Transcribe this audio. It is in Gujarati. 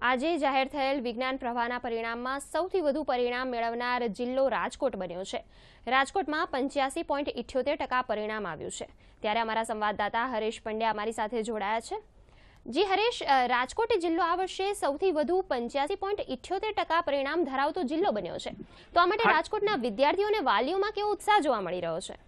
આજે જાહેર થયેલ વિજ્ઞાન પ્રવાહના પરિણામમાં સૌથી વધુ પરિણામ મેળવનાર જિલ્લો રાજકોટ બન્યો છે રાજકોટમાં પંચ્યાસી પોઈન્ટ ઇઠ્યોતેર ટકા પરિણામ આવ્યું છે ત્યારે અમારા સંવાદદાતા હરેશ પંડ્યા અમારી સાથે જોડાયા છે જી હરેશ રાજકોટ જિલ્લો આ વર્ષે સૌથી વધુ પંચ્યાસી પોઈન્ટ ઇઠ્યોતેર ટકા પરિણામ ધરાવતો જિલ્લો બન્યો છે તો આ માટે રાજકોટના વિદ્યાર્થીઓ અને વાલીઓમાં કેવો ઉત્સાહ જોવા મળી રહ્યો છે